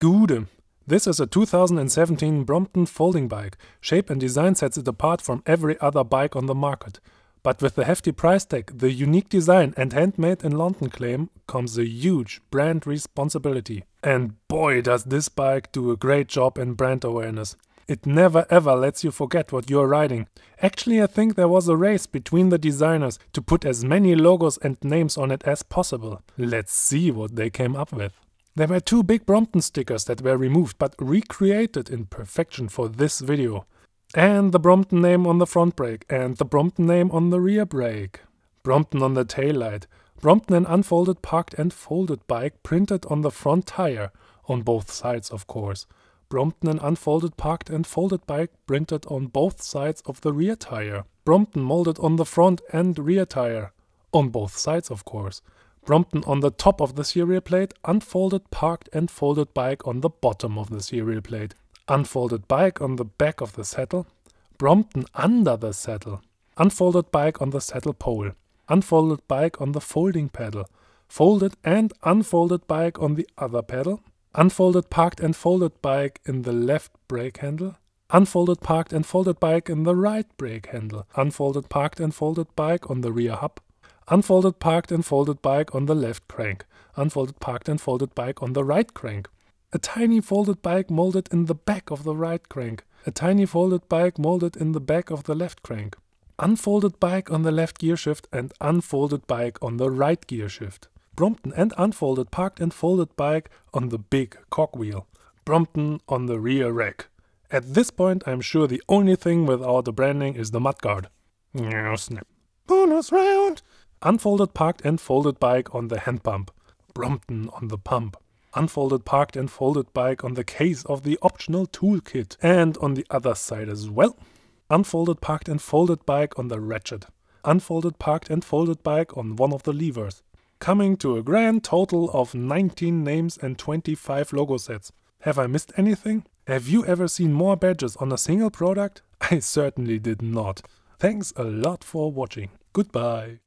Good. This is a 2017 Brompton folding bike. Shape and design sets it apart from every other bike on the market. But with the hefty price tag, the unique design and handmade in London claim comes a huge brand responsibility. And boy does this bike do a great job in brand awareness. It never ever lets you forget what you're riding. Actually I think there was a race between the designers to put as many logos and names on it as possible. Let's see what they came up with. There were two Big Brompton stickers that were removed but recreated in perfection for this video. And the Brompton name on the front brake and the Brompton name on the rear brake. Brompton on the taillight. Brompton an unfolded parked and folded bike printed on the front tire, on both sides of course. Brompton an unfolded parked and folded bike printed on both sides of the rear tire. Brompton molded on the front and rear tire, on both sides of course. Brompton on the top of the serial plate, unfolded, parked, and folded bike on the bottom of the serial plate, unfolded bike on the back of the saddle, Brompton under the saddle, unfolded bike on the saddle pole, unfolded bike on the folding pedal, folded and unfolded bike on the other pedal, unfolded parked and folded bike in the left brake handle, unfolded parked and folded bike in the right brake handle, unfolded parked and folded bike on the rear hub, Unfolded parked and folded bike on the left crank. Unfolded parked and folded bike on the right crank. A tiny folded bike molded in the back of the right crank. A tiny folded bike molded in the back of the left crank. Unfolded bike on the left gear shift and unfolded bike on the right gear shift. Brompton and unfolded parked and folded bike on the big cogwheel. Brompton on the rear rack. At this point, I'm sure the only thing without the branding is the mudguard. Oh, snap. Bonus round! Unfolded parked and folded bike on the hand pump. Brompton on the pump. Unfolded parked and folded bike on the case of the optional toolkit and on the other side as well. Unfolded parked and folded bike on the ratchet. Unfolded parked and folded bike on one of the levers. Coming to a grand total of 19 names and 25 logo sets. Have I missed anything? Have you ever seen more badges on a single product? I certainly did not. Thanks a lot for watching. Goodbye.